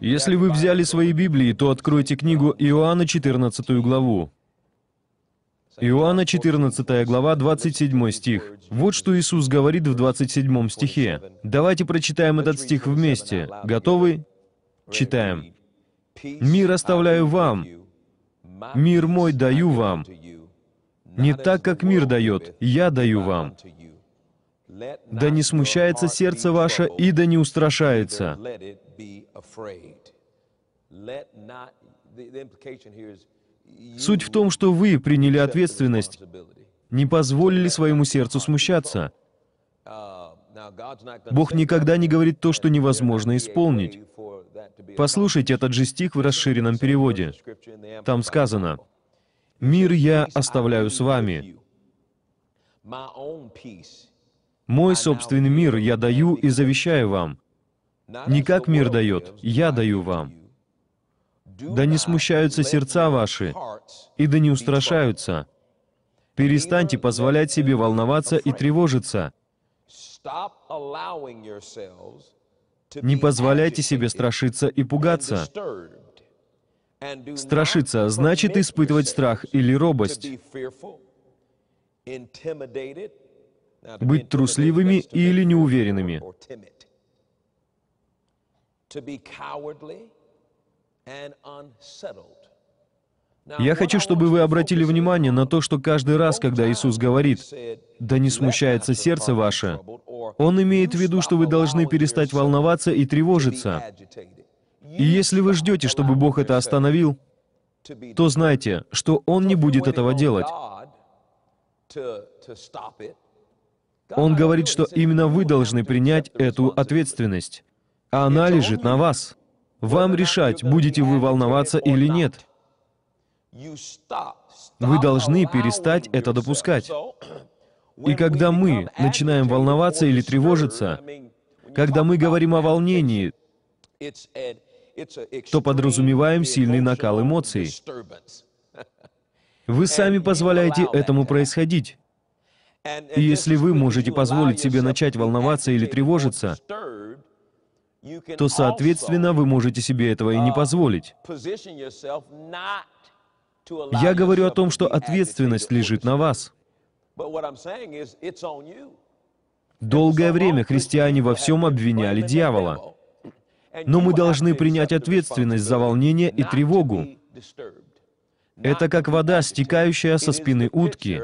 Если вы взяли свои Библии, то откройте книгу Иоанна 14 главу. Иоанна 14 глава, 27 стих. Вот что Иисус говорит в 27 стихе. Давайте прочитаем этот стих вместе. Готовы? Читаем. «Мир оставляю вам, мир мой даю вам. Не так, как мир дает, я даю вам. Да не смущается сердце ваше, и да не устрашается. Суть в том, что вы приняли ответственность, не позволили своему сердцу смущаться. Uh, Бог никогда не говорит то, что невозможно исполнить. Послушайте этот же стих в расширенном переводе. Там сказано, «Мир я оставляю с вами. Мой собственный мир я даю и завещаю вам. Не как мир дает, я даю вам. Да не смущаются сердца ваши, и да не устрашаются. Перестаньте позволять себе волноваться и тревожиться. Не позволяйте себе страшиться и пугаться. Страшиться значит испытывать страх или робость, быть трусливыми или неуверенными. Я хочу, чтобы вы обратили внимание на то, что каждый раз, когда Иисус говорит «Да не смущается сердце ваше», Он имеет в виду, что вы должны перестать волноваться и тревожиться. И если вы ждете, чтобы Бог это остановил, то знайте, что Он не будет этого делать. Он говорит, что именно вы должны принять эту ответственность а она лежит на вас. Вам решать, будете вы волноваться или нет. Вы должны перестать это допускать. И когда мы начинаем волноваться или тревожиться, когда мы говорим о волнении, то подразумеваем сильный накал эмоций. Вы сами позволяете этому происходить. И если вы можете позволить себе начать волноваться или тревожиться, то, соответственно, вы можете себе этого и не uh, позволить. Я говорю о том, что ответственность лежит на вас. Долгое время христиане во всем обвиняли дьявола. Но мы должны принять ответственность за волнение и тревогу. Это как вода, стекающая со спины утки.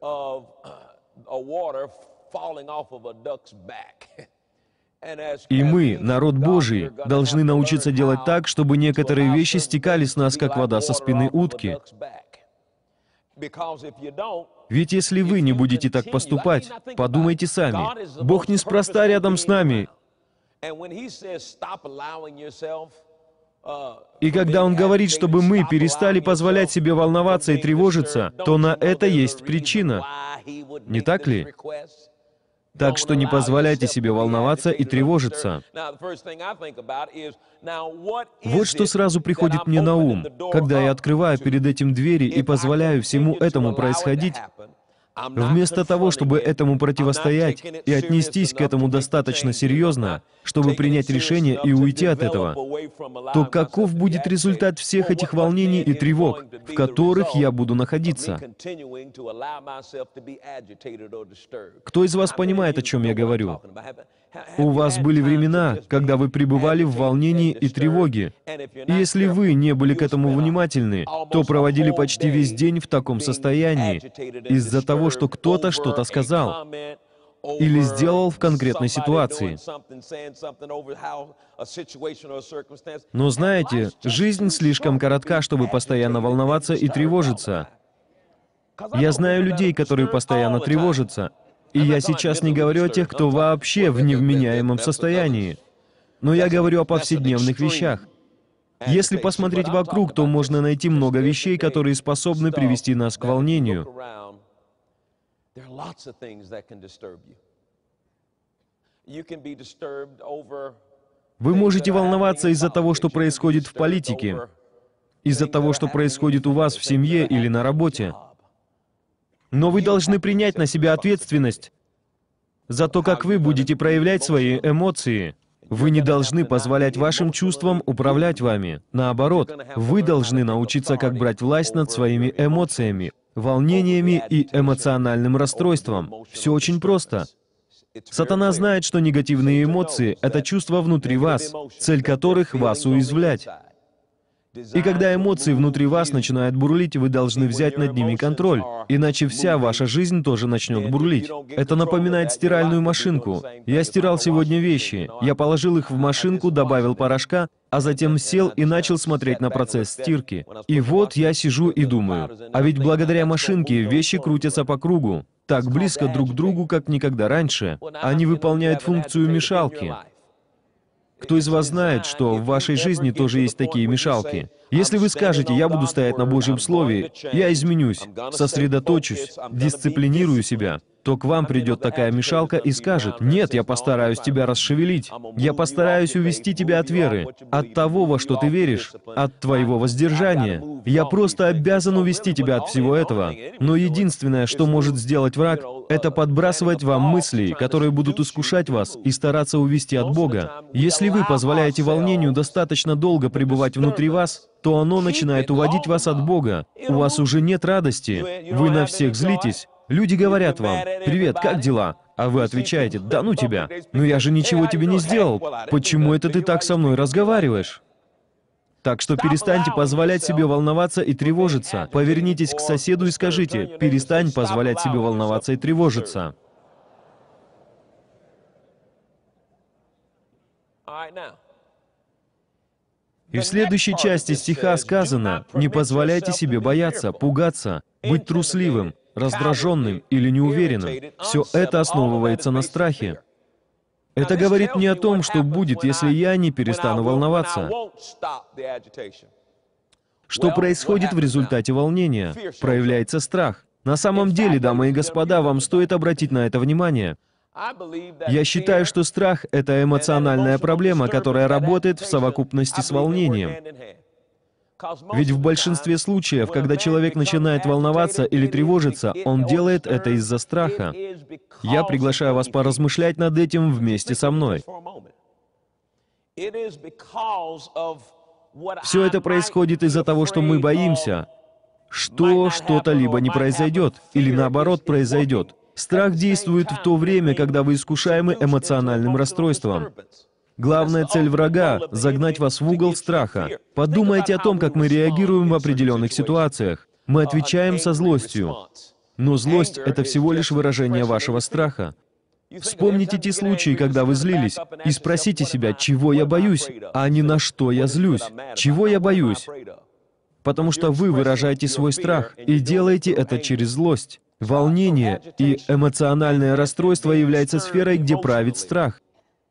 И мы, народ Божий, должны научиться делать так, чтобы некоторые вещи стекали с нас, как вода со спины утки. Ведь если вы не будете так поступать, подумайте сами. Бог неспроста рядом с нами. И когда Он говорит, чтобы мы перестали позволять себе волноваться и тревожиться, то на это есть причина. Не так ли? Так что не позволяйте себе волноваться и тревожиться. Вот что сразу приходит мне на ум, когда я открываю перед этим двери и позволяю всему этому происходить, Вместо того, чтобы этому противостоять и отнестись к этому достаточно серьезно, чтобы принять решение и уйти от этого, то каков будет результат всех этих волнений и тревог, в которых я буду находиться? Кто из вас понимает, о чем я говорю? У вас были времена, когда вы пребывали в волнении и тревоге. И если вы не были к этому внимательны, то проводили почти весь день в таком состоянии из-за того, что кто-то что-то сказал или сделал в конкретной ситуации. Но знаете, жизнь слишком коротка, чтобы постоянно волноваться и тревожиться. Я знаю людей, которые постоянно тревожатся. И я сейчас не говорю о тех, кто вообще в невменяемом состоянии. Но я говорю о повседневных вещах. Э, Если посмотреть вокруг, то можно найти много вещей, которые способны привести нас к волнению. Вы можете волноваться из-за того, что происходит в политике, из-за того, что происходит у вас в семье или на работе. Но вы должны принять на себя ответственность за то, как вы будете проявлять свои эмоции. Вы не должны позволять вашим чувствам управлять вами. Наоборот, вы должны научиться, как брать власть над своими эмоциями, волнениями и эмоциональным расстройством. Все очень просто. Сатана знает, что негативные эмоции — это чувства внутри вас, цель которых — вас уязвлять. И когда эмоции внутри вас начинают бурлить, вы должны взять над ними контроль, иначе вся ваша жизнь тоже начнет бурлить. Это напоминает стиральную машинку. Я стирал сегодня вещи, я положил их в машинку, добавил порошка, а затем сел и начал смотреть на процесс стирки. И вот я сижу и думаю, а ведь благодаря машинке вещи крутятся по кругу, так близко друг к другу, как никогда раньше. Они выполняют функцию мешалки. Кто из вас знает, что в вашей жизни тоже есть такие мешалки? Если вы скажете, я буду стоять на Божьем Слове, я изменюсь, сосредоточусь, дисциплинирую себя, то к вам придет такая мешалка и скажет, «Нет, я постараюсь тебя расшевелить, я постараюсь увести тебя от веры, от того, во что ты веришь, от твоего воздержания. Я просто обязан увести тебя от всего этого». Но единственное, что может сделать враг, это подбрасывать вам мысли, которые будут искушать вас и стараться увести от Бога. Если вы позволяете волнению достаточно долго пребывать внутри вас, то оно начинает уводить вас от Бога. У вас уже нет радости. Вы на всех злитесь, Люди говорят вам, «Привет, как дела?» А вы отвечаете, «Да ну тебя! Но я же ничего тебе не сделал! Почему это ты так со мной разговариваешь?» Так что перестаньте позволять себе волноваться и тревожиться. Повернитесь к соседу и скажите, «Перестань позволять себе волноваться и тревожиться». И в следующей части стиха сказано, «Не позволяйте себе бояться, пугаться, быть трусливым, раздраженным или неуверенным. Все это основывается на страхе. Это говорит мне о том, что будет, если я не перестану волноваться. Что происходит в результате волнения? Проявляется страх. На самом деле, дамы и господа, вам стоит обратить на это внимание. Я считаю, что страх — это эмоциональная проблема, которая работает в совокупности с волнением. Ведь в большинстве случаев, когда человек начинает волноваться или тревожиться, он делает это из-за страха. Я приглашаю вас поразмышлять над этим вместе со мной. Все это происходит из-за того, что мы боимся, что что-то либо не произойдет, или наоборот произойдет. Страх действует в то время, когда вы искушаемы эмоциональным расстройством. Главная цель врага — загнать вас в угол страха. Подумайте о том, как мы реагируем в определенных ситуациях. Мы а отвечаем со злостью. Но злость — это всего лишь выражение вашего страха. Вспомните те случаи, когда вы злились, и спросите себя, чего я боюсь, а не на что я злюсь. Чего я боюсь? Потому что вы выражаете свой страх и делаете это через злость. Волнение и эмоциональное расстройство является сферой, где правит страх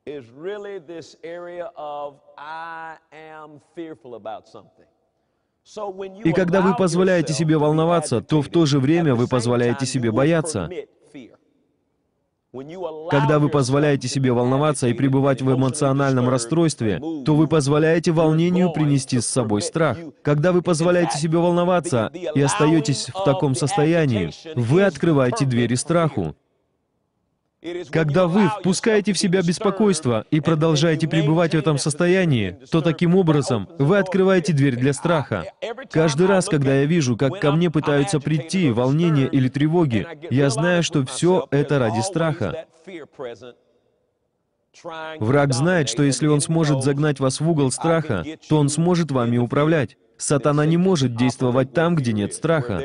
is really this area of I am fearful about something. И когда вы позволяете себе волноваться, то в то же время вы позволяете себе бояться. Когда вы позволяете себе волноваться и пребывать в эмоциональном расстройстве, то вы позволяете волнению принести с собой страх. Когда вы позволяете себе волноваться и остаетесь в таком состоянии, вы открываете двери страху, когда вы впускаете в себя беспокойство и продолжаете пребывать в этом состоянии, то таким образом вы открываете дверь для страха. Каждый раз, когда я вижу, как ко мне пытаются прийти волнения или тревоги, я знаю, что все это ради страха. Враг знает, что если он сможет загнать вас в угол страха, то он сможет вами управлять. Сатана не может действовать там, где нет страха.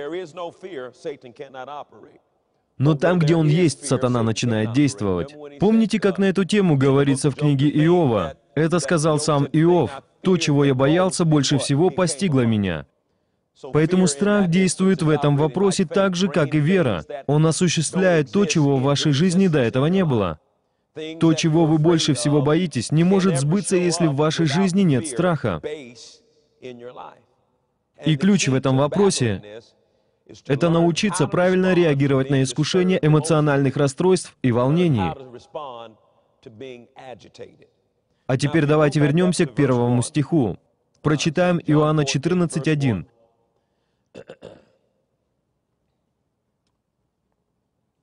Но там, где он есть, сатана начинает действовать. Помните, как на эту тему говорится в книге Иова? Это сказал сам Иов. То, чего я боялся, больше всего постигло меня. Поэтому страх действует в этом вопросе так же, как и вера. Он осуществляет то, чего в вашей жизни до этого не было. То, чего вы больше всего боитесь, не может сбыться, если в вашей жизни нет страха. И ключ в этом вопросе это научиться правильно реагировать на искушение эмоциональных расстройств и волнений. А теперь давайте вернемся к первому стиху. Прочитаем Иоанна 14.1.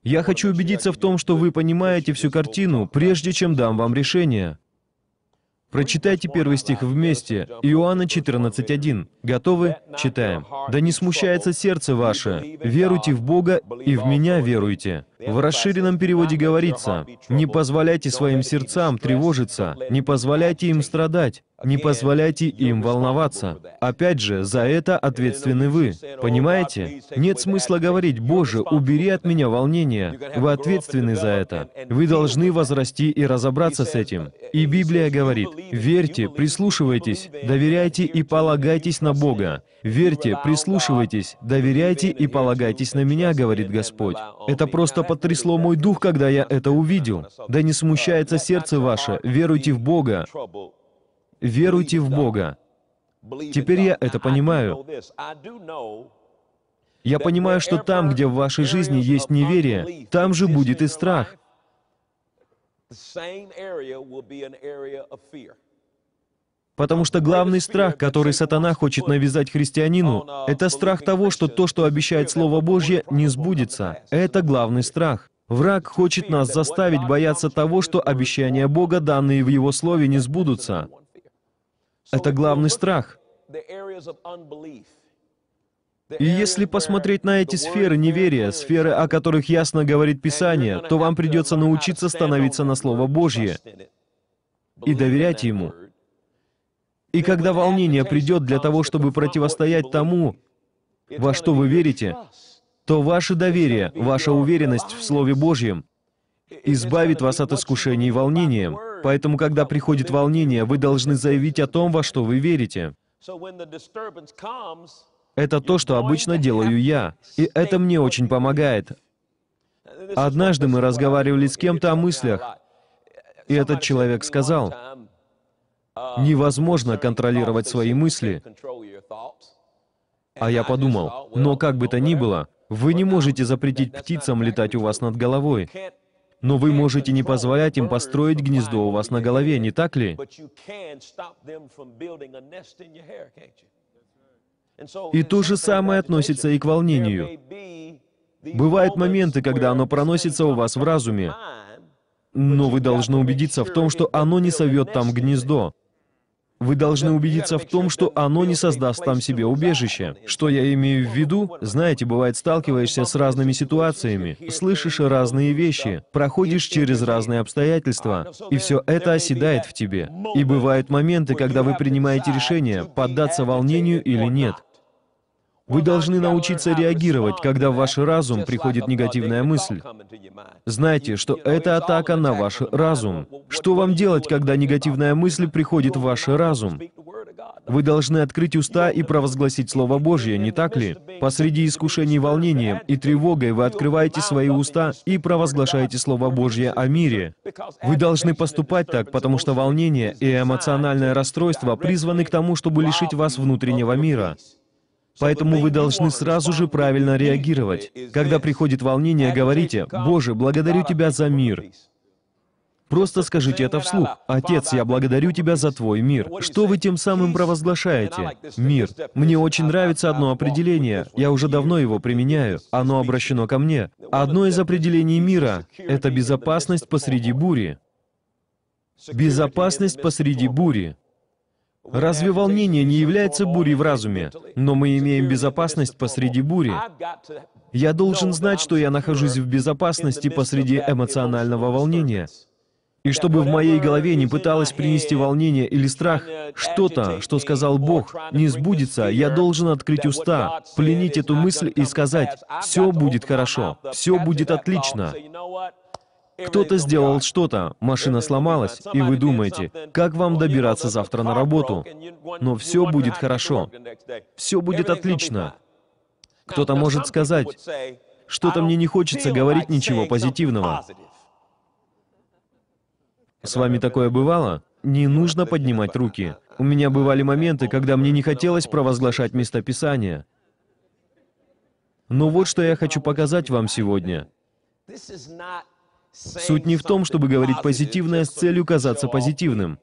«Я хочу убедиться в том, что вы понимаете всю картину, прежде чем дам вам решение. Прочитайте первый стих вместе. Иоанна 14.1. Готовы? Читаем. «Да не смущается сердце ваше. Веруйте в Бога, и в меня веруйте». В расширенном переводе говорится, «Не позволяйте своим сердцам тревожиться, не позволяйте им страдать, не позволяйте им волноваться». Опять же, за это ответственны вы. Понимаете? Нет смысла говорить, «Боже, убери от меня волнение». Вы ответственны за это. Вы должны возрасти и разобраться с этим. И Библия говорит, «Верьте, прислушивайтесь, доверяйте и полагайтесь на Бога». Верьте, прислушивайтесь, доверяйте и полагайтесь на меня, говорит Господь. Это просто потрясло мой дух, когда я это увидел. Да не смущается сердце ваше, веруйте в Бога. Веруйте в Бога. Теперь я это понимаю. Я понимаю, что там, где в вашей жизни есть неверие, там же будет и страх. Потому что главный страх, который сатана хочет навязать христианину, это страх того, что то, что обещает Слово Божье, не сбудется. Это главный страх. Враг хочет нас заставить бояться того, что обещания Бога, данные в Его Слове, не сбудутся. Это главный страх. И если посмотреть на эти сферы неверия, сферы, о которых ясно говорит Писание, то вам придется научиться становиться на Слово Божье и доверять Ему. И когда волнение придет для того, чтобы противостоять тому, во что вы верите, то ваше доверие, ваша уверенность в Слове Божьем избавит вас от искушений и волнения. Поэтому, когда приходит волнение, вы должны заявить о том, во что вы верите. Это то, что обычно делаю я, и это мне очень помогает. Однажды мы разговаривали с кем-то о мыслях, и этот человек сказал, невозможно контролировать свои мысли. А я подумал, но как бы то ни было, вы не можете запретить птицам летать у вас над головой, но вы можете не позволять им построить гнездо у вас на голове, не так ли? И то же самое относится и к волнению. Бывают моменты, когда оно проносится у вас в разуме, но вы должны убедиться в том, что оно не совет там гнездо. Вы должны убедиться в том, что оно не создаст там себе убежище. Что я имею в виду? Знаете, бывает, сталкиваешься с разными ситуациями, слышишь разные вещи, проходишь через разные обстоятельства, а, и все это оседает в тебе. И бывают моменты, когда вы принимаете решение, поддаться волнению или нет. Вы должны научиться реагировать, когда в ваш разум приходит негативная мысль. Знайте, что это атака на ваш разум. Что вам делать, когда негативная мысль приходит в ваш разум? Вы должны открыть уста и провозгласить Слово Божье, не так ли? Посреди искушений волнением и тревогой вы открываете свои уста и провозглашаете Слово Божье о мире. Вы должны поступать так, потому что волнение и эмоциональное расстройство призваны к тому, чтобы лишить вас внутреннего мира. Поэтому вы должны сразу же правильно реагировать. Когда приходит волнение, говорите, «Боже, благодарю Тебя за мир». Просто скажите это вслух. «Отец, я благодарю Тебя за Твой мир». Что вы тем самым провозглашаете? Мир. Мне очень нравится одно определение. Я уже давно его применяю. Оно обращено ко мне. Одно из определений мира — это безопасность посреди бури. Безопасность посреди бури. Разве волнение не является бурей в разуме? Но мы имеем безопасность посреди бури. Я должен знать, что я нахожусь в безопасности посреди эмоционального волнения. И чтобы в моей голове не пыталось принести волнение или страх, что-то, что сказал Бог, не сбудется, я должен открыть уста, пленить эту мысль и сказать, «Все будет хорошо, все будет отлично». Кто-то сделал что-то, машина сломалась, и вы думаете, как вам добираться завтра на работу? Но все будет хорошо. Все будет отлично. Кто-то может сказать, что-то мне не хочется говорить ничего позитивного. С вами такое бывало? Не нужно поднимать руки. У меня бывали моменты, когда мне не хотелось провозглашать местописание. Но вот что я хочу показать вам сегодня. Суть не в том, чтобы говорить позитивное с целью казаться позитивным.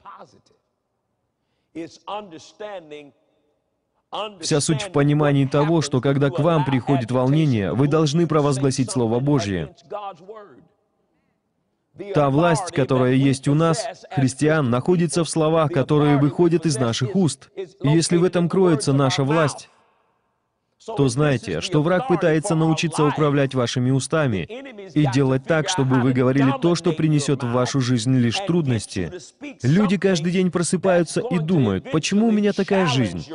Вся суть в понимании того, что когда к вам приходит волнение, вы должны провозгласить Слово Божье. Та власть, которая есть у нас, христиан, находится в словах, которые выходят из наших уст. И если в этом кроется наша власть, то знайте, что враг пытается научиться управлять вашими устами и делать так, чтобы вы говорили то, что принесет в вашу жизнь лишь трудности. Люди каждый день просыпаются и думают, почему у меня такая жизнь?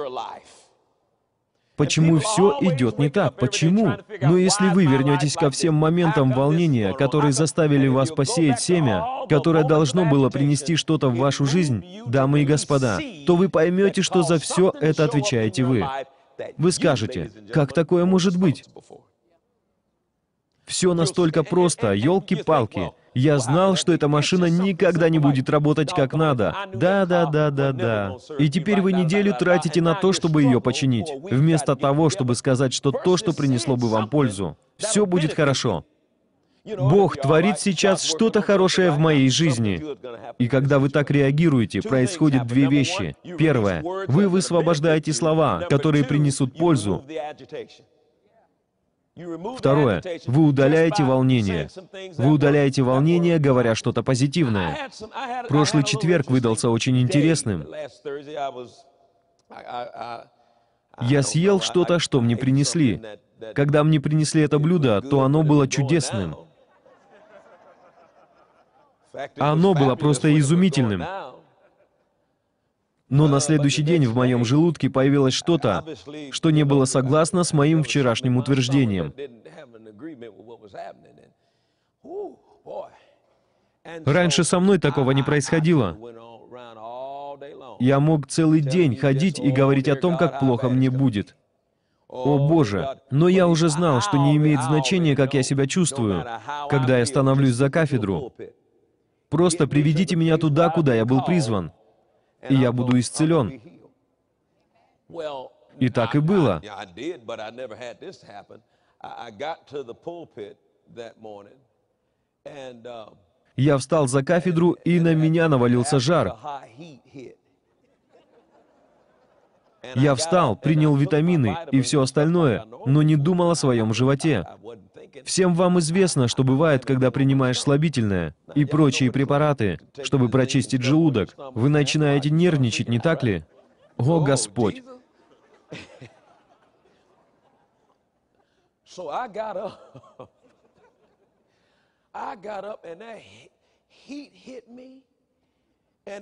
Почему все идет не так? Почему? Но если вы вернетесь ко всем моментам волнения, которые заставили вас посеять семя, которое должно было принести что-то в вашу жизнь, дамы и господа, то вы поймете, что за все это отвечаете вы. Вы скажете, как такое может быть? Все настолько просто, елки-палки. Я знал, что эта машина никогда не будет работать как надо. Да, да, да, да, да. И теперь вы неделю тратите на то, чтобы ее починить, вместо того, чтобы сказать, что то, что принесло бы вам пользу, все будет хорошо. Бог творит сейчас что-то хорошее в моей жизни. И когда вы так реагируете, происходят две вещи. Первое, вы высвобождаете слова, которые принесут пользу. Второе. Вы удаляете волнение. Вы удаляете волнение, говоря что-то позитивное. Прошлый четверг выдался очень интересным. Я съел что-то, что мне принесли. Когда мне принесли это блюдо, то оно было чудесным. Оно было просто изумительным. Но на следующий день в моем желудке появилось что-то, что не было согласно с моим вчерашним утверждением. Раньше со мной такого не происходило. Я мог целый день ходить и говорить о том, как плохо мне будет. О Боже, но я уже знал, что не имеет значения, как я себя чувствую, когда я становлюсь за кафедру. Просто приведите меня туда, куда я был призван, и я буду исцелен. И так и было. Um, я встал за кафедру, и на меня навалился жар. Я встал, принял витамины и все остальное, но не думал о своем животе. Всем вам известно, что бывает, когда принимаешь слабительное и прочие препараты, чтобы прочистить желудок. Вы начинаете нервничать, не так ли? О, Господь!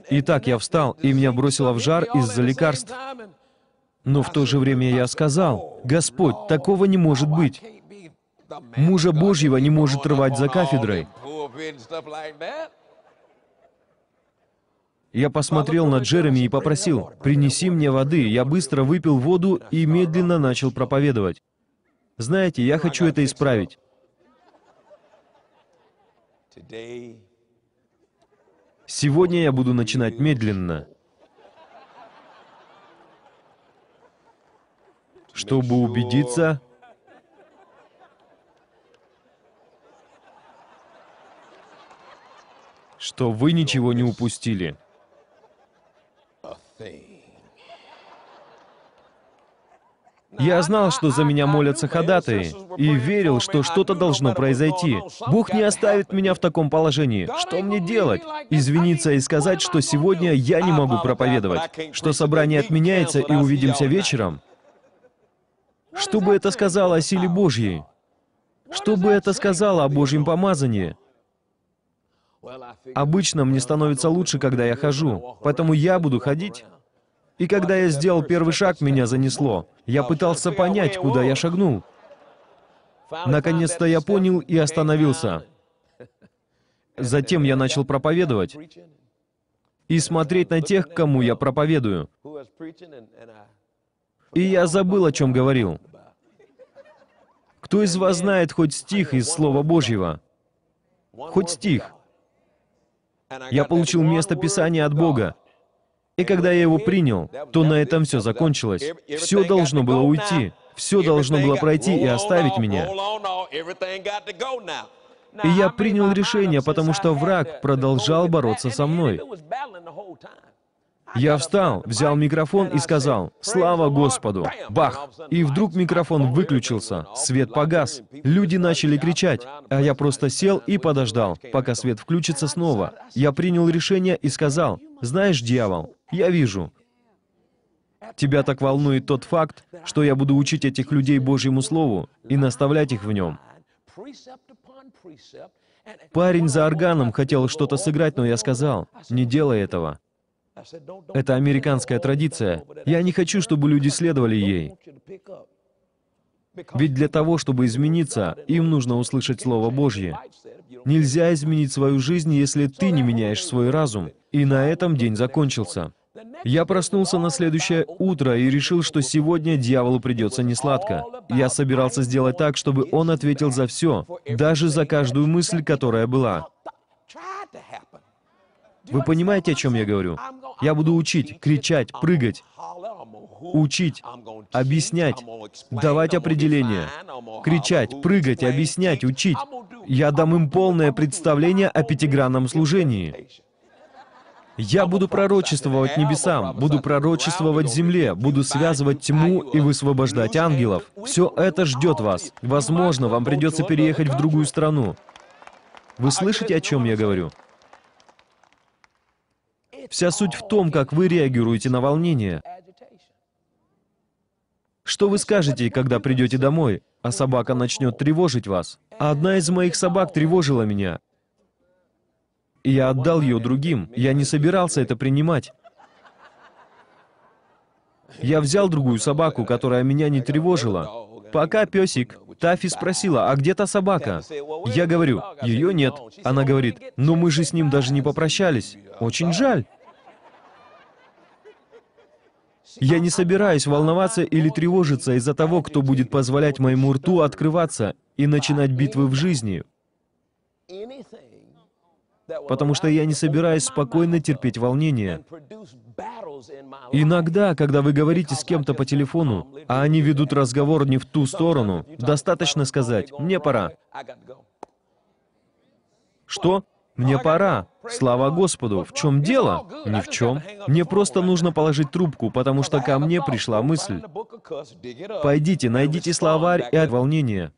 Итак, я встал, и меня бросило в жар из-за лекарств. Но в то же время я сказал, «Господь, такого не может быть. Мужа Божьего не может рвать за кафедрой. Я посмотрел на Джереми и попросил, «Принеси мне воды». Я быстро выпил воду и медленно начал проповедовать. Знаете, я хочу это исправить. Сегодня я буду начинать медленно, чтобы убедиться, что вы ничего не упустили. Я знал, что за меня молятся ходатые, и верил, что что-то должно произойти. Бог не оставит меня в таком положении. Что мне делать? Извиниться и сказать, что сегодня я не могу проповедовать, что собрание отменяется и увидимся вечером? Что бы это сказало о силе Божьей? Что бы это сказало о Божьем помазании? Обычно мне становится лучше, когда я хожу, поэтому я буду ходить. И когда я сделал первый шаг, меня занесло. Я пытался понять, куда я шагнул. Наконец-то я понял и остановился. Затем я начал проповедовать и смотреть на тех, кому я проповедую. И я забыл, о чем говорил. Кто из вас знает хоть стих из Слова Божьего? Хоть стих. Я получил место Писания от Бога. И когда я его принял, то на этом все закончилось. Все должно было уйти. Все должно было пройти и оставить меня. И я принял решение, потому что враг продолжал бороться со мной. Я встал, взял микрофон и сказал «Слава Господу!» Бах! И вдруг микрофон выключился, свет погас. Люди начали кричать, а я просто сел и подождал, пока свет включится снова. Я принял решение и сказал «Знаешь, дьявол, я вижу, Тебя так волнует тот факт, что я буду учить этих людей Божьему Слову и наставлять их в нем. Парень за органом хотел что-то сыграть, но я сказал, не делай этого. Это американская традиция. Я не хочу, чтобы люди следовали ей. Ведь для того, чтобы измениться, им нужно услышать Слово Божье. Нельзя изменить свою жизнь, если ты не меняешь свой разум. И на этом день закончился. Я проснулся на следующее утро и решил, что сегодня дьяволу придется несладко. Я собирался сделать так, чтобы он ответил за все, даже за каждую мысль, которая была. Вы понимаете, о чем я говорю? Я буду учить, кричать, прыгать, учить, объяснять, давать определения, кричать, прыгать, объяснять, учить. Я дам им полное представление о пятигранном служении. Я буду пророчествовать небесам, буду пророчествовать земле, буду связывать тьму и высвобождать ангелов. Все это ждет вас. Возможно, вам придется переехать в другую страну. Вы слышите, о чем я говорю? Вся суть в том, как вы реагируете на волнение. Что вы скажете, когда придете домой, а собака начнет тревожить вас? А одна из моих собак тревожила меня. И я отдал ее другим. Я не собирался это принимать. Я взял другую собаку, которая меня не тревожила. Пока песик, Тафи спросила, а где та собака? Я говорю, ее нет. Она говорит, но «Ну, мы же с ним даже не попрощались. Очень жаль. Я не собираюсь волноваться или тревожиться из-за того, кто будет позволять моему рту открываться и начинать битвы в жизни. Потому что я не собираюсь спокойно терпеть волнение. Иногда, когда вы говорите с кем-то по телефону, а они ведут разговор не в ту сторону, достаточно сказать «мне пора». Что? Мне пора. Слава Господу. В чем дело? Ни в чем. Мне просто нужно положить трубку, потому что ко мне пришла мысль. Пойдите, найдите словарь и от волнения.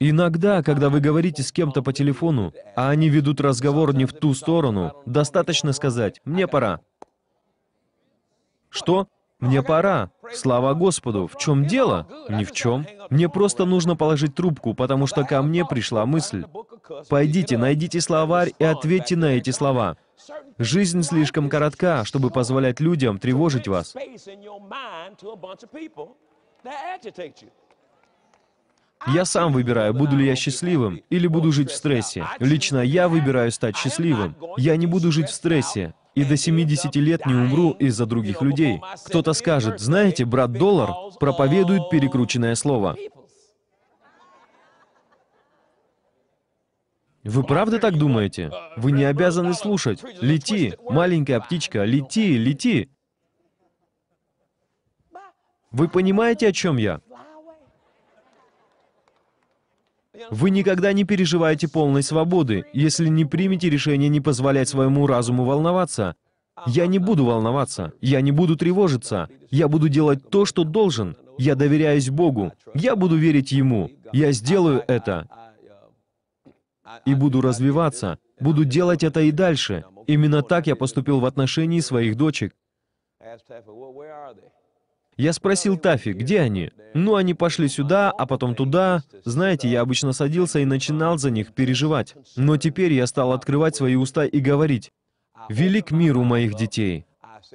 Иногда, когда вы говорите с кем-то по телефону, а они ведут разговор не в ту сторону, достаточно сказать «мне пора». Что? Мне пора. Слава Господу. В чем дело? Ни в чем. Мне просто нужно положить трубку, потому что ко мне пришла мысль. Пойдите, найдите словарь и ответьте на эти слова. Жизнь слишком коротка, чтобы позволять людям тревожить вас. Я сам выбираю, буду ли я счастливым или буду жить в стрессе. Лично я выбираю стать счастливым. Я не буду жить в стрессе. И до 70 лет не умру из-за других людей. Кто-то скажет, знаете, брат Доллар проповедует перекрученное слово. Вы правда так думаете? Вы не обязаны слушать. Лети, маленькая птичка, лети, лети. Вы понимаете, о чем я? Вы никогда не переживаете полной свободы, если не примете решение не позволять своему разуму волноваться. Я не буду волноваться, я не буду тревожиться, я буду делать то, что должен. Я доверяюсь Богу, я буду верить Ему, я сделаю это и буду развиваться, буду делать это и дальше. Именно так я поступил в отношении своих дочек. Я спросил Тафи, где они? Ну, они пошли сюда, а потом туда. Знаете, я обычно садился и начинал за них переживать. Но теперь я стал открывать свои уста и говорить, «Велик миру моих детей.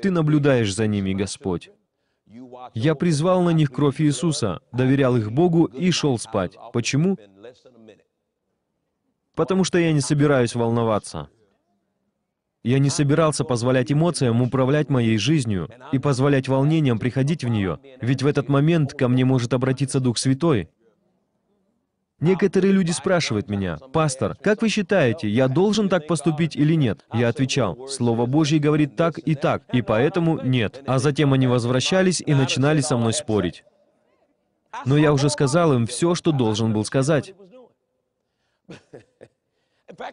Ты наблюдаешь за ними, Господь». Я призвал на них кровь Иисуса, доверял их Богу и шел спать. Почему? Потому что я не собираюсь волноваться. Я не собирался позволять эмоциям управлять моей жизнью и позволять волнениям приходить в нее, ведь в этот момент ко мне может обратиться Дух Святой. Некоторые люди спрашивают меня, «Пастор, как вы считаете, я должен так поступить или нет?» Я отвечал, «Слово Божье говорит так и так, и поэтому нет». А затем они возвращались и начинали со мной спорить. Но я уже сказал им все, что должен был сказать.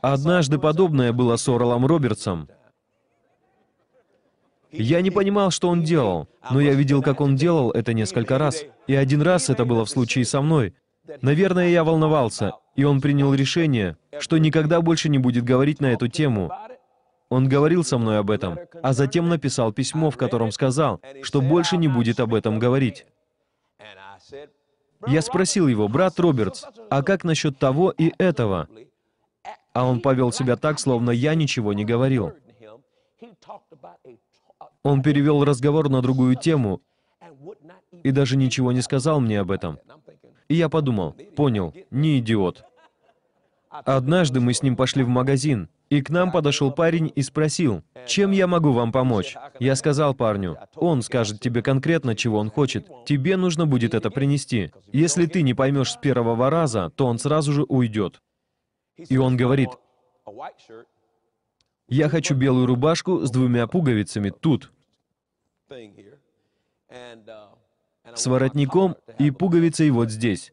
Однажды подобное было с Оралом Робертсом. Я не понимал, что он делал, но я видел, как он делал это несколько раз. И один раз это было в случае со мной. Наверное, я волновался, и он принял решение, что никогда больше не будет говорить на эту тему. Он говорил со мной об этом, а затем написал письмо, в котором сказал, что больше не будет об этом говорить. Я спросил его, брат Робертс, а как насчет того и этого? А он повел себя так, словно я ничего не говорил. Он перевел разговор на другую тему и даже ничего не сказал мне об этом. И я подумал, понял, не идиот. Однажды мы с ним пошли в магазин, и к нам подошел парень и спросил, чем я могу вам помочь? Я сказал парню, он скажет тебе конкретно, чего он хочет. Тебе нужно будет это принести. Если ты не поймешь с первого раза, то он сразу же уйдет. И он говорит, «Я хочу белую рубашку с двумя пуговицами тут, с воротником и пуговицей вот здесь».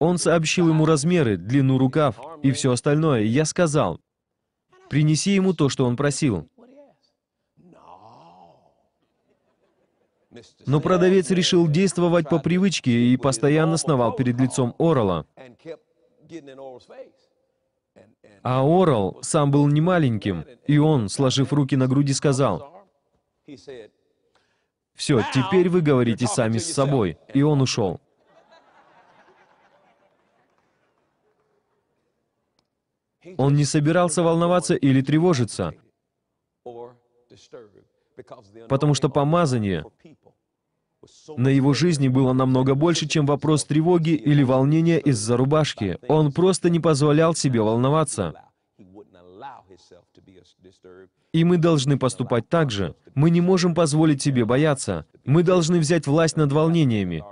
Он сообщил ему размеры, длину рукав и все остальное. Я сказал, «Принеси ему то, что он просил». Но продавец решил действовать по привычке и постоянно сновал перед лицом Орала. А Орал сам был не маленьким, и он, сложив руки на груди, сказал, «Все, теперь вы говорите сами с собой», и он ушел. Он не собирался волноваться или тревожиться, потому что помазание на его жизни было намного больше, чем вопрос тревоги или волнения из-за рубашки. Он просто не позволял себе волноваться. И мы должны поступать так же. Мы не можем позволить себе бояться. Мы должны взять власть над волнениями.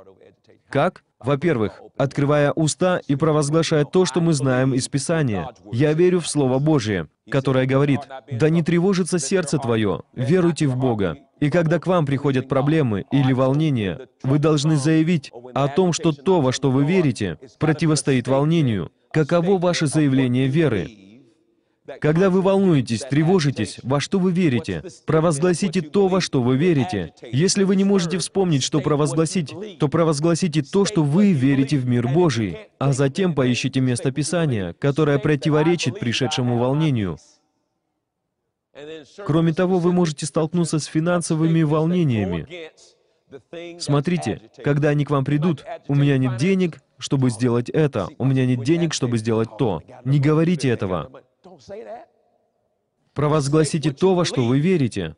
Как? Во-первых, открывая уста и провозглашая то, что мы знаем из Писания. Я верю в Слово Божие, которое говорит, «Да не тревожится сердце твое, веруйте в Бога». И когда к вам приходят проблемы или волнения, вы должны заявить о том, что то, во что вы верите, противостоит волнению. Каково ваше заявление веры? Когда вы волнуетесь, тревожитесь, во что вы верите, провозгласите то, во что вы верите. Если вы не можете вспомнить, что провозгласить, то провозгласите то, что вы верите в мир Божий, а затем поищите место Писания, которое противоречит пришедшему волнению. Кроме того, вы можете столкнуться с финансовыми волнениями. Смотрите, когда они к вам придут, у меня нет денег, чтобы сделать это, у меня нет денег, чтобы сделать то. Не говорите этого. Провозгласите то, во что вы верите.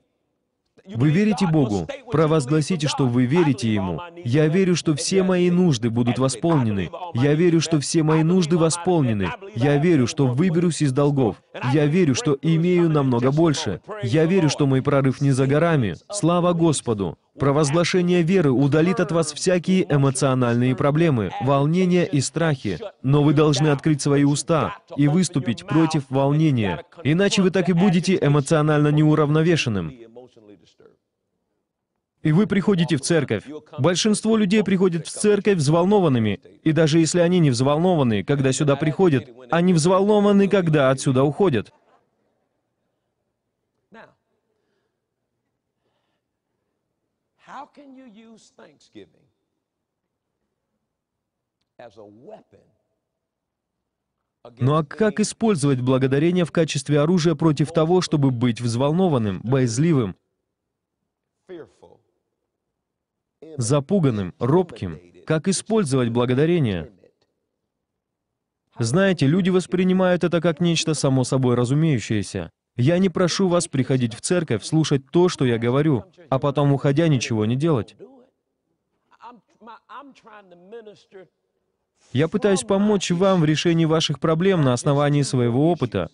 Вы верите Богу? Провозгласите, что вы верите Ему. Я верю, что все мои нужды будут восполнены. Я верю, что все мои нужды восполнены. Я верю, что выберусь из долгов. Я верю, что имею намного больше. Я верю, что мой прорыв не за горами. Слава Господу! Провозглашение веры удалит от вас всякие эмоциональные проблемы, волнения и страхи, но вы должны открыть свои уста и выступить против волнения, иначе вы так и будете эмоционально неуравновешенным. И вы приходите в церковь. Большинство людей приходят в церковь взволнованными. И даже если они не взволнованы, когда сюда приходят, они взволнованы, когда отсюда уходят. Ну а как использовать благодарение в качестве оружия против того, чтобы быть взволнованным, боязливым, запуганным, робким, как использовать благодарение. Знаете, люди воспринимают это как нечто само собой разумеющееся. Я не прошу вас приходить в церковь, слушать то, что я говорю, а потом, уходя, ничего не делать. Я пытаюсь помочь вам в решении ваших проблем на основании своего опыта.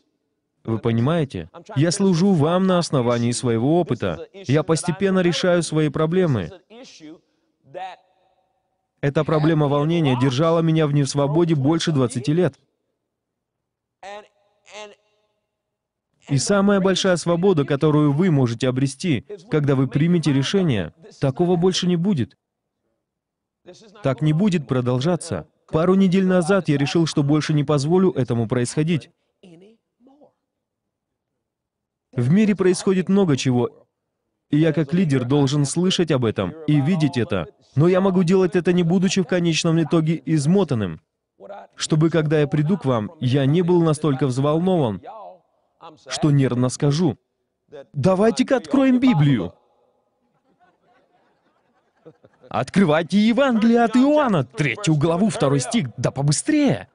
Вы понимаете? Я служу вам на основании своего опыта. Я постепенно решаю свои проблемы. Эта проблема волнения держала меня в несвободе больше 20 лет. И самая большая свобода, которую вы можете обрести, когда вы примете решение, такого больше не будет. Так не будет продолжаться. Uh, Пару недель назад я решил, что больше не позволю этому происходить. В мире происходит много чего, и я как лидер должен слышать об этом и видеть это. Но я могу делать это, не будучи в конечном итоге измотанным. Чтобы, когда я приду к вам, я не был настолько взволнован, что нервно скажу. Давайте-ка откроем Библию. Открывайте Евангелие от Иоанна, третью главу, второй стих, да побыстрее.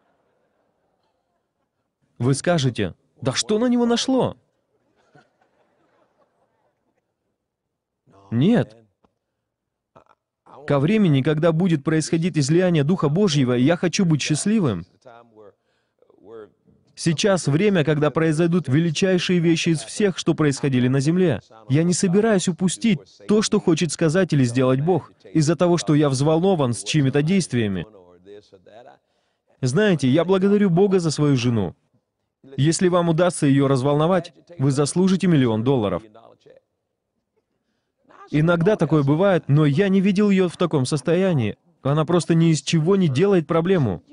Вы скажете, да что на него нашло? Нет. Ко времени, когда будет происходить излияние Духа Божьего, я хочу быть счастливым. Сейчас время, когда произойдут величайшие вещи из всех, что происходили на земле. Я не собираюсь упустить то, что хочет сказать или сделать Бог, из-за того, что я взволнован с чьими-то действиями. Знаете, я благодарю Бога за свою жену. Если вам удастся ее разволновать, вы заслужите миллион долларов. Иногда такое бывает, но я не видел ее в таком состоянии. Она просто ни из чего не делает проблему.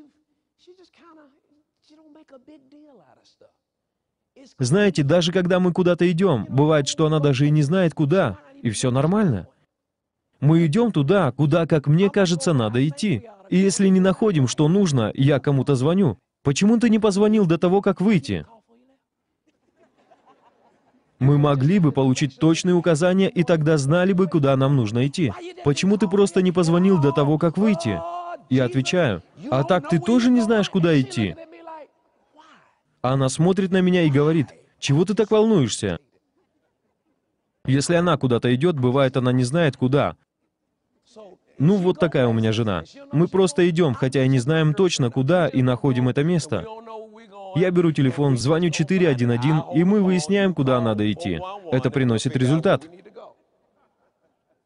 Знаете, даже когда мы куда-то идем, бывает, что она даже и не знает куда, и все нормально. Мы идем туда, куда, как мне кажется, надо идти. И если не находим, что нужно, я кому-то звоню. Почему ты не позвонил до того, как выйти? Мы могли бы получить точные указания, и тогда знали бы, куда нам нужно идти. Почему ты просто не позвонил до того, как выйти? Я отвечаю, а так ты тоже не знаешь, куда идти? Она смотрит на меня и говорит, чего ты так волнуешься? Если она куда-то идет, бывает, она не знает, куда. Ну, вот такая у меня жена. Мы просто идем, хотя и не знаем точно, куда, и находим это место. Я беру телефон, звоню 411, и мы выясняем, куда надо идти. Это приносит результат.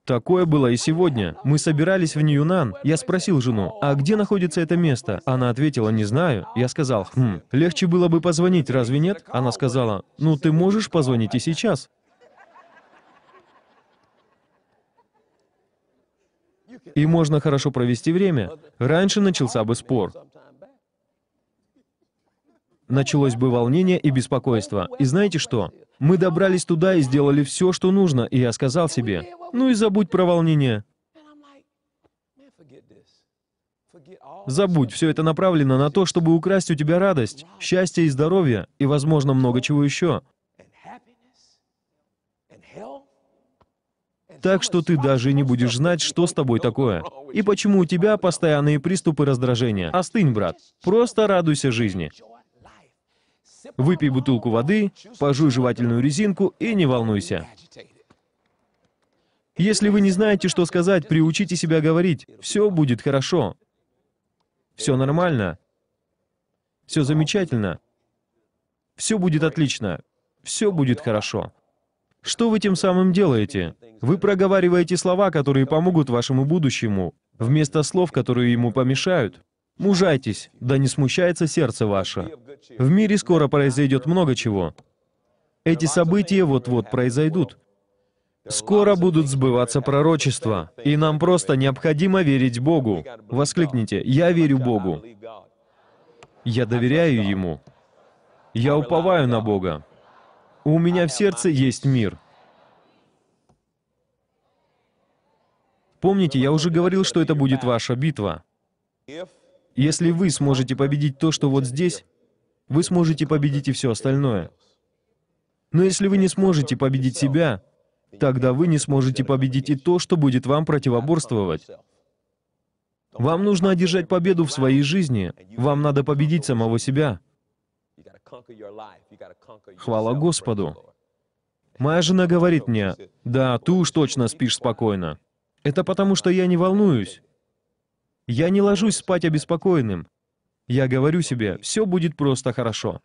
Такое было и сегодня. Мы собирались в Ньюнан. Я спросил жену, а где находится это место? Она ответила, не знаю. Я сказал, хм, легче было бы позвонить, разве нет? Она сказала, ну ты можешь позвонить и сейчас. И можно хорошо провести время. Раньше начался бы спор началось бы волнение и беспокойство. И знаете что? Мы добрались туда и сделали все, что нужно, и я сказал себе, ну и забудь про волнение. Забудь, все это направлено на то, чтобы украсть у тебя радость, счастье и здоровье, и, возможно, много чего еще. Так что ты даже не будешь знать, что с тобой такое. И почему у тебя постоянные приступы раздражения. Остынь, брат. Просто радуйся жизни. Выпей бутылку воды, пожуй жевательную резинку и не волнуйся. Если вы не знаете, что сказать, приучите себя говорить. Все будет хорошо. Все нормально. Все замечательно. Все будет отлично. Все будет хорошо. Что вы тем самым делаете? Вы проговариваете слова, которые помогут вашему будущему, вместо слов, которые ему помешают. Мужайтесь, да не смущается сердце ваше. В мире скоро произойдет много чего. Эти события вот-вот произойдут. Скоро будут сбываться пророчества, и нам просто необходимо верить Богу. Воскликните, «Я верю Богу». Я доверяю Ему. Я уповаю на Бога. У меня в сердце есть мир. Помните, я уже говорил, что это будет ваша битва. Если вы сможете победить то, что вот здесь, вы сможете победить и все остальное. Но если вы не сможете победить себя, тогда вы не сможете победить и то, что будет вам противоборствовать. Вам нужно одержать победу в своей жизни. Вам надо победить самого себя. Хвала Господу. Моя жена говорит мне, да, ты уж точно спишь спокойно. Это потому, что я не волнуюсь. Я не ложусь спать обеспокоенным. Я говорю себе, все будет просто хорошо.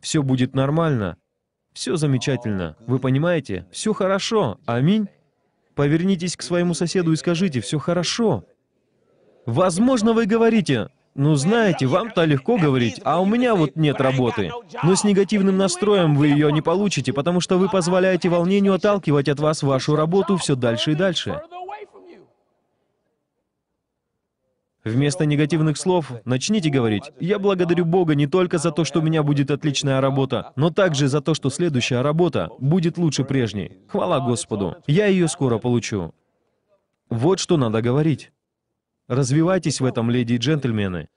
Все будет нормально. Все замечательно. Вы понимаете? Все хорошо. Аминь. Повернитесь к своему соседу и скажите, все хорошо. Возможно, вы говорите, ну знаете, вам-то легко говорить, а у меня вот нет работы. Но с негативным настроем вы ее не получите, потому что вы позволяете волнению отталкивать от вас вашу работу все дальше и дальше. Вместо негативных слов начните говорить «Я благодарю Бога не только за то, что у меня будет отличная работа, но также за то, что следующая работа будет лучше прежней. Хвала Господу! Я ее скоро получу». Вот что надо говорить. Развивайтесь в этом, леди и джентльмены.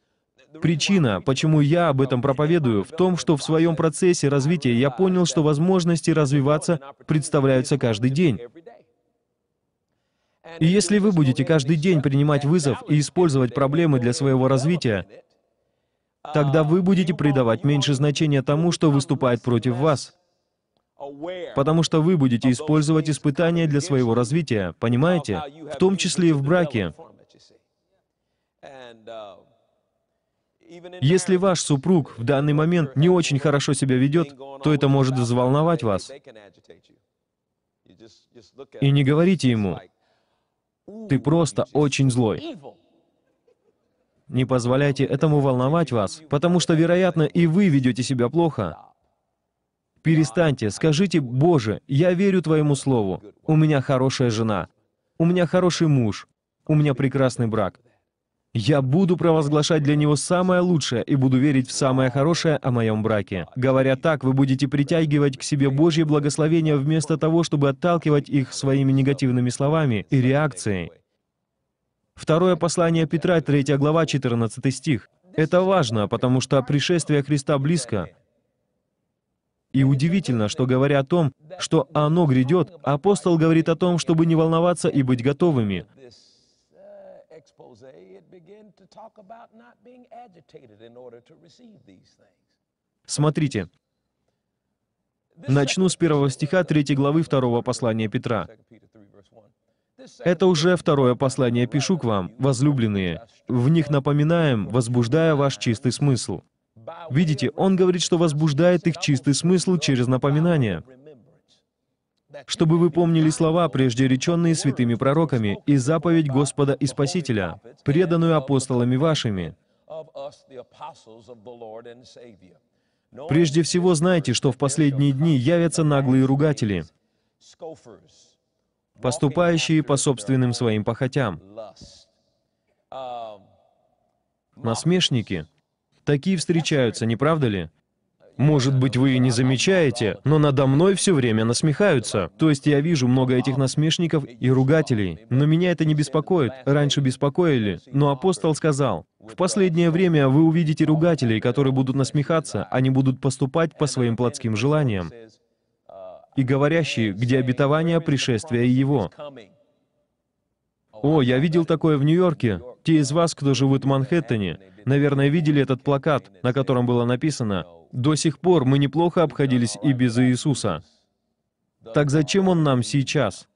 Причина, почему я об этом проповедую, в том, что в своем процессе развития я понял, что возможности развиваться представляются каждый день. И если вы будете каждый день принимать вызов и использовать проблемы для своего развития, тогда вы будете придавать меньше значения тому, что выступает против вас. Потому что вы будете использовать испытания для своего развития, понимаете? В том числе и в браке. Если ваш супруг в данный момент не очень хорошо себя ведет, то это может взволновать вас. И не говорите ему, ты просто очень злой. Не позволяйте этому волновать вас, потому что, вероятно, и вы ведете себя плохо. Перестаньте, скажите, «Боже, я верю Твоему Слову. У меня хорошая жена. У меня хороший муж. У меня прекрасный брак. Я буду провозглашать для него самое лучшее и буду верить в самое хорошее о моем браке. Говоря так, вы будете притягивать к себе Божье благословение вместо того, чтобы отталкивать их своими негативными словами и реакцией. Второе послание Петра, 3 глава, 14 стих. Это важно, потому что пришествие Христа близко. И удивительно, что говоря о том, что оно грядет, апостол говорит о том, чтобы не волноваться и быть готовыми expose, it began to talk about not being agitated in order to receive these things. Смотрите. Начну с первого стиха третьей главы второго послания Петра. Это уже второе послание пишу к вам, возлюбленные. В них напоминаем, возбуждая ваш чистый смысл. Видите, он говорит, что возбуждает их чистый смысл через напоминание чтобы вы помнили слова, прежде реченные святыми пророками, и заповедь Господа и Спасителя, преданную апостолами вашими. Прежде всего знайте, что в последние дни явятся наглые ругатели, поступающие по собственным своим похотям. Насмешники. Такие встречаются, не правда ли? Может быть, вы и не замечаете, но надо мной все время насмехаются. То есть я вижу много этих насмешников и ругателей. Но меня это не беспокоит. Раньше беспокоили. Но апостол сказал, в последнее время вы увидите ругателей, которые будут насмехаться, они будут поступать по своим плотским желаниям. И говорящие, где обетование пришествия Его. О, я видел такое в Нью-Йорке. Те из вас, кто живут в Манхэттене, наверное, видели этот плакат, на котором было написано «До сих пор мы неплохо обходились и без Иисуса». Так зачем Он нам сейчас?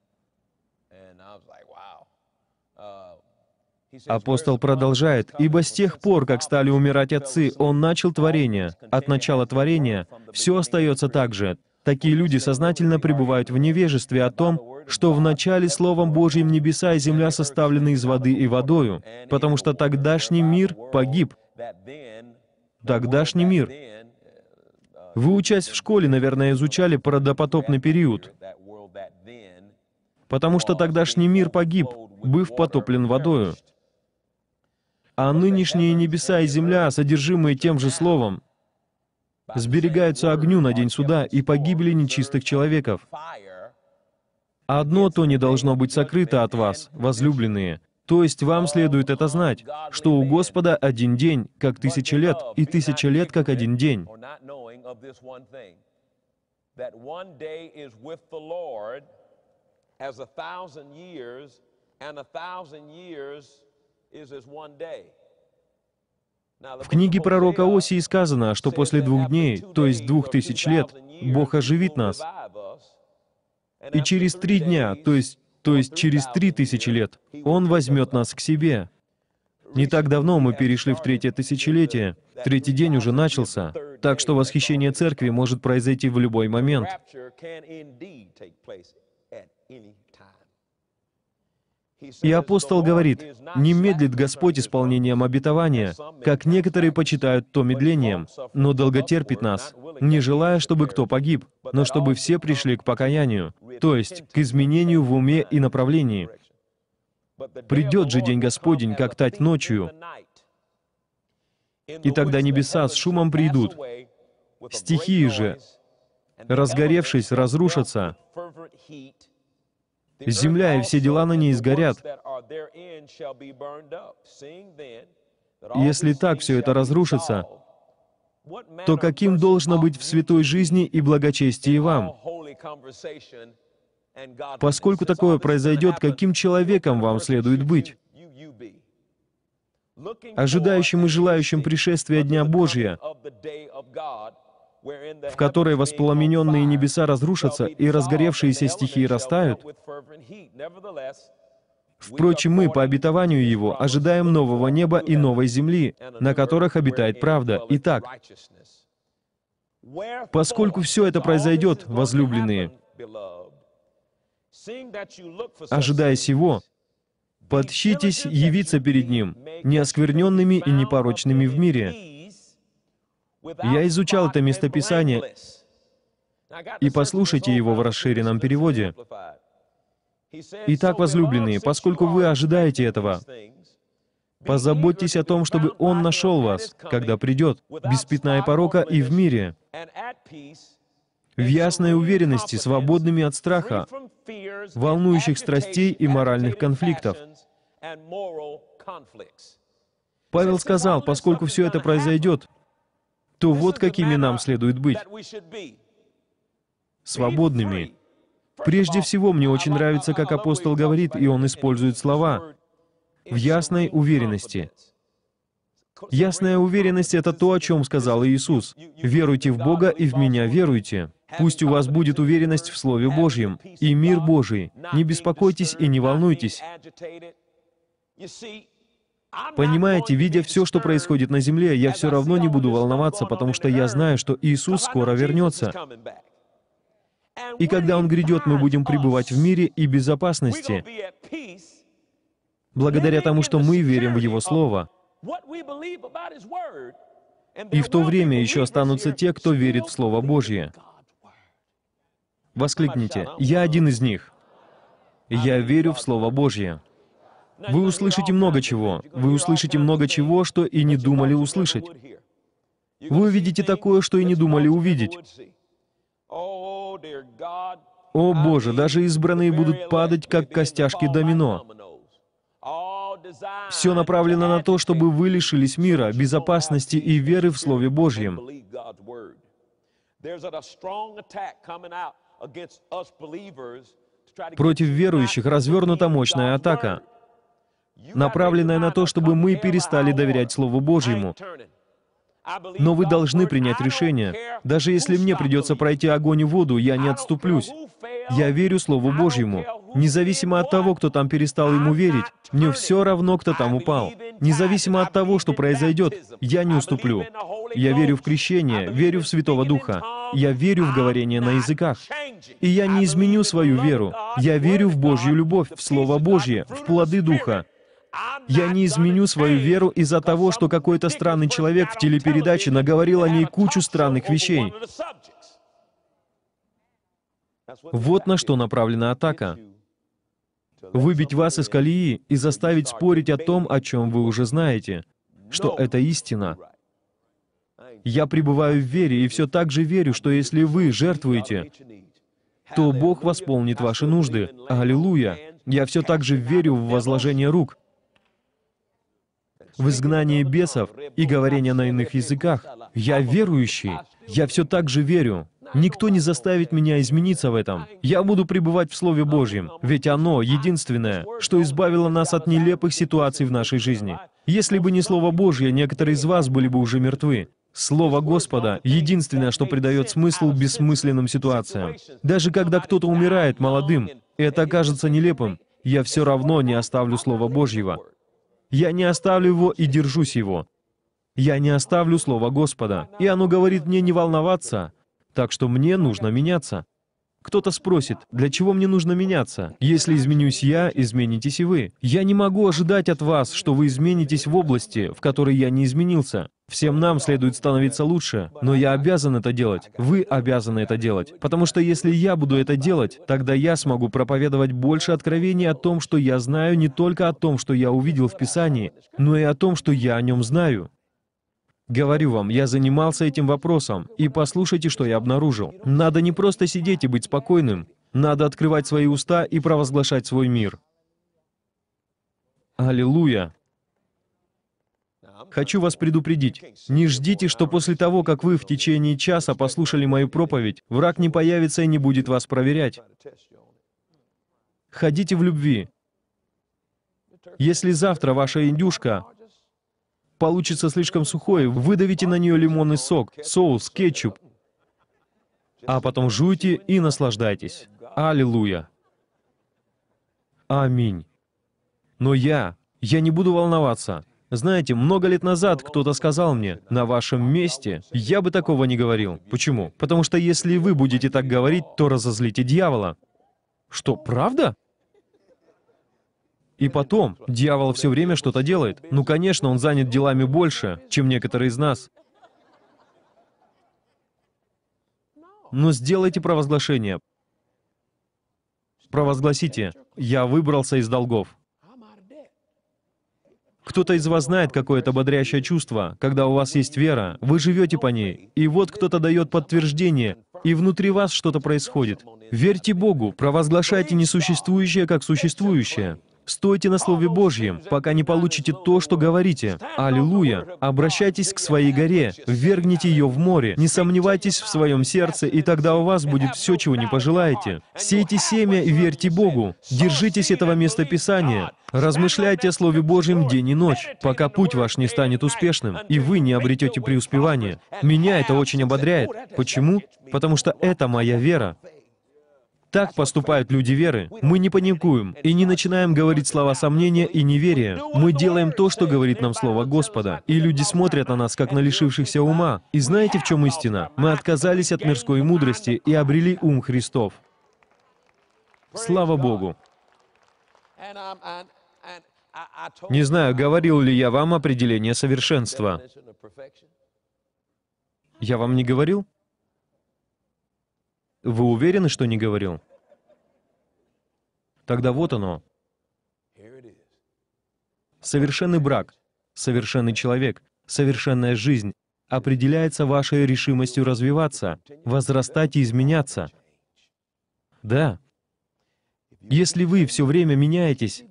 Апостол продолжает, «Ибо с тех пор, как стали умирать отцы, он начал творение. От начала творения все остается так же. Такие люди сознательно пребывают в невежестве о том, что в начале Словом Божьим небеса и земля составлены из воды и водою, потому что тогдашний мир погиб. Тогдашний мир. Вы, учась в школе, наверное, изучали про допотопный период, потому что тогдашний мир погиб, быв потоплен водою. А нынешние небеса и земля, содержимые тем же словом, сберегаются огню на день суда и погибли нечистых человеков. Одно то не должно быть сокрыто от вас, возлюбленные. То есть вам следует это знать, что у Господа один день, как тысяча лет, и тысяча лет, как один день. В книге пророка Осии сказано, что после двух дней, то есть двух тысяч лет, Бог оживит нас. И через три дня, то есть, то есть через три тысячи лет, Он возьмет нас к себе. Не так давно мы перешли в третье тысячелетие. Третий день уже начался. Так что восхищение церкви может произойти в любой момент. И апостол говорит, «Не медлит Господь исполнением обетования, как некоторые почитают то медлением, но долготерпит нас, не желая, чтобы кто погиб, но чтобы все пришли к покаянию, то есть к изменению в уме и направлении. Придет же день Господень, как тать ночью, и тогда небеса с шумом придут, стихии же, разгоревшись, разрушатся, Земля и все дела на ней сгорят. Если так все это разрушится, то каким должно быть в святой жизни и благочестии вам? Поскольку такое произойдет, каким человеком вам следует быть? Ожидающим и желающим пришествия Дня Божия, в которой воспламененные небеса разрушатся и разгоревшиеся стихии растают, Впрочем, мы по обетованию Его ожидаем нового неба и новой земли, на которых обитает правда. Итак, поскольку все это произойдет, возлюбленные, ожидая сего, подщитесь явиться перед Ним, неоскверненными и непорочными в мире, я изучал это местописание, и послушайте его в расширенном переводе. «Итак, возлюбленные, поскольку вы ожидаете этого, позаботьтесь о том, чтобы Он нашел вас, когда придет, без пятна и порока и в мире, в ясной уверенности, свободными от страха, волнующих страстей и моральных конфликтов». Павел сказал, поскольку все это произойдет, то вот какими нам следует быть. Свободными. Прежде всего, мне очень нравится, как апостол говорит, и он использует слова в ясной уверенности. Ясная уверенность — это то, о чем сказал Иисус. «Веруйте в Бога и в Меня веруйте». Пусть у вас будет уверенность в Слове Божьем и мир Божий. Не беспокойтесь и не волнуйтесь. Понимаете, видя все, что происходит на земле, я все равно не буду волноваться, потому что я знаю, что Иисус скоро вернется. И когда Он грядет, мы будем пребывать в мире и безопасности, благодаря тому, что мы верим в Его Слово. И в то время еще останутся те, кто верит в Слово Божье. Воскликните, «Я один из них». Я верю в Слово Божье. Вы услышите много чего. Вы услышите много чего, что и не думали услышать. Вы увидите такое, что и не думали увидеть. О Боже, даже избранные будут падать, как костяшки домино. Все направлено на то, чтобы вы лишились мира, безопасности и веры в Слове Божьем. Против верующих развернута мощная атака направленная на то, чтобы мы перестали доверять Слову Божьему. Но вы должны принять решение. Даже если мне придется пройти огонь и воду, я не отступлюсь. Я верю Слову Божьему. Независимо от того, кто там перестал ему верить, мне все равно, кто там упал. Независимо от того, что произойдет, я не уступлю. Я верю в крещение, верю в Святого Духа. Я верю в говорение на языках. И я не изменю свою веру. Я верю в Божью любовь, в Слово Божье, в плоды Духа. Я не изменю свою веру из-за того, что какой-то странный человек в телепередаче наговорил о ней кучу странных вещей. Вот на что направлена атака. Выбить вас из колеи и заставить спорить о том, о чем вы уже знаете, что это истина. Я пребываю в вере и все так же верю, что если вы жертвуете, то Бог восполнит ваши нужды. Аллилуйя! Я все так же верю в возложение рук в изгнание бесов и говорение на иных языках. Я верующий, я все так же верю. Никто не заставит меня измениться в этом. Я буду пребывать в Слове Божьем, ведь оно единственное, что избавило нас от нелепых ситуаций в нашей жизни. Если бы не Слово Божье, некоторые из вас были бы уже мертвы. Слово Господа — единственное, что придает смысл бессмысленным ситуациям. Даже когда кто-то умирает молодым, это кажется нелепым, я все равно не оставлю Слова Божьего. Я не оставлю его и держусь его. Я не оставлю Слово Господа. И оно говорит мне не волноваться, так что мне нужно меняться. Кто-то спросит, для чего мне нужно меняться? Если изменюсь я, изменитесь и вы. Я не могу ожидать от вас, что вы изменитесь в области, в которой я не изменился. Всем нам следует становиться лучше, но я обязан это делать, вы обязаны это делать, потому что если я буду это делать, тогда я смогу проповедовать больше откровений о том, что я знаю, не только о том, что я увидел в Писании, но и о том, что я о нем знаю. Говорю вам, я занимался этим вопросом, и послушайте, что я обнаружил. Надо не просто сидеть и быть спокойным, надо открывать свои уста и провозглашать свой мир. Аллилуйя! Хочу вас предупредить, не ждите, что после того, как вы в течение часа послушали мою проповедь, враг не появится и не будет вас проверять. Ходите в любви. Если завтра ваша индюшка получится слишком сухой, выдавите на нее лимонный сок, соус, кетчуп, а потом жуйте и наслаждайтесь. Аллилуйя. Аминь. Но я, я не буду волноваться. Знаете, много лет назад кто-то сказал мне, на вашем месте я бы такого не говорил. Почему? Потому что если вы будете так говорить, то разозлите дьявола. Что, правда? И потом, дьявол все время что-то делает. Ну, конечно, он занят делами больше, чем некоторые из нас. Но ну, сделайте провозглашение. Провозгласите, «Я выбрался из долгов». Кто-то из вас знает какое-то бодрящее чувство, когда у вас есть вера, вы живете по ней, и вот кто-то дает подтверждение, и внутри вас что-то происходит. Верьте Богу, провозглашайте несуществующее как существующее. Стойте на Слове Божьем, пока не получите то, что говорите. Аллилуйя! Обращайтесь к своей горе, ввергните ее в море, не сомневайтесь в своем сердце, и тогда у вас будет все, чего не пожелаете. Сейте семя и верьте Богу. Держитесь этого места Писания. Размышляйте о Слове Божьем день и ночь, пока путь ваш не станет успешным, и вы не обретете преуспевание. Меня это очень ободряет. Почему? Потому что это моя вера. Так поступают люди веры. Мы не паникуем и не начинаем говорить слова сомнения и неверия. Мы делаем то, что говорит нам Слово Господа. И люди смотрят на нас, как на лишившихся ума. И знаете, в чем истина? Мы отказались от мирской мудрости и обрели ум Христов. Слава Богу! Не знаю, говорил ли я вам определение совершенства. Я вам не говорил? Вы уверены, что не говорил? Тогда вот оно. Совершенный брак, совершенный человек, совершенная жизнь определяется вашей решимостью развиваться, возрастать и изменяться. Да. Если вы все время меняетесь,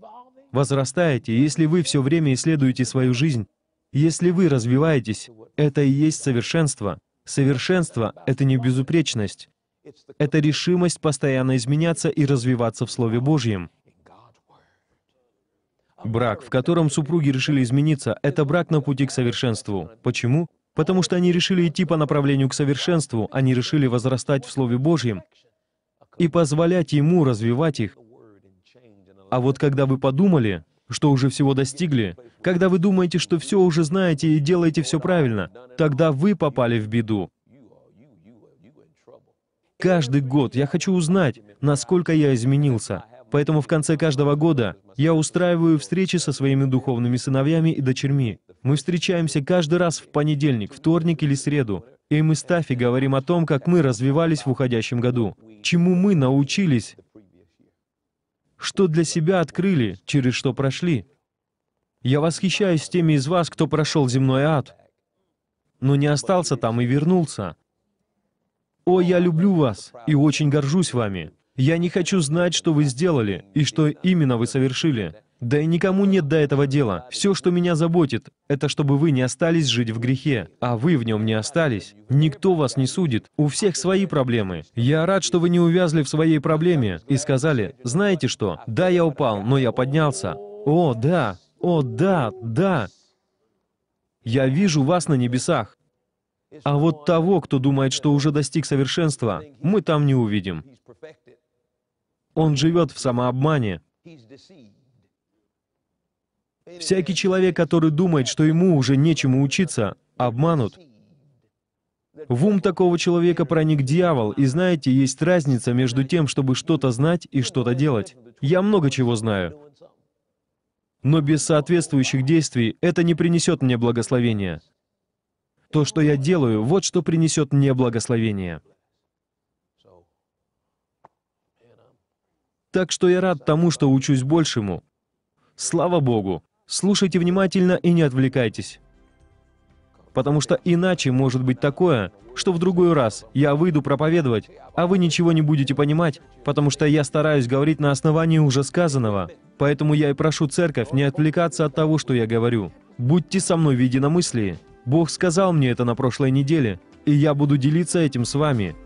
возрастаете, если вы все время исследуете свою жизнь, если вы развиваетесь, это и есть совершенство. Совершенство — это не безупречность, это решимость постоянно изменяться и развиваться в Слове Божьем. Брак, в котором супруги решили измениться, это брак на пути к совершенству. Почему? Потому что они решили идти по направлению к совершенству, они решили возрастать в Слове Божьем и позволять Ему развивать их. А вот когда вы подумали, что уже всего достигли, когда вы думаете, что все уже знаете и делаете все правильно, тогда вы попали в беду. Каждый год я хочу узнать, насколько я изменился. Поэтому в конце каждого года я устраиваю встречи со своими духовными сыновьями и дочерьми. Мы встречаемся каждый раз в понедельник, вторник или среду. И мы с Тафи говорим о том, как мы развивались в уходящем году, чему мы научились, что для себя открыли, через что прошли. Я восхищаюсь теми из вас, кто прошел земной ад, но не остался там и вернулся. «О, я люблю вас и очень горжусь вами. Я не хочу знать, что вы сделали и что именно вы совершили. Да и никому нет до этого дела. Все, что меня заботит, это чтобы вы не остались жить в грехе, а вы в нем не остались. Никто вас не судит, у всех свои проблемы. Я рад, что вы не увязли в своей проблеме и сказали, знаете что, да, я упал, но я поднялся. О, да, о, да, да. Я вижу вас на небесах. А вот того, кто думает, что уже достиг совершенства, мы там не увидим. Он живет в самообмане. Всякий человек, который думает, что ему уже нечему учиться, обманут. В ум такого человека проник дьявол, и знаете, есть разница между тем, чтобы что-то знать и что-то делать. Я много чего знаю. Но без соответствующих действий это не принесет мне благословения. То, что я делаю, вот что принесет мне благословение. Так что я рад тому, что учусь большему. Слава Богу! Слушайте внимательно и не отвлекайтесь. Потому что иначе может быть такое, что в другой раз я выйду проповедовать, а вы ничего не будете понимать, потому что я стараюсь говорить на основании уже сказанного. Поэтому я и прошу церковь не отвлекаться от того, что я говорю. Будьте со мной в единомыслии. Бог сказал мне это на прошлой неделе, и я буду делиться этим с вами.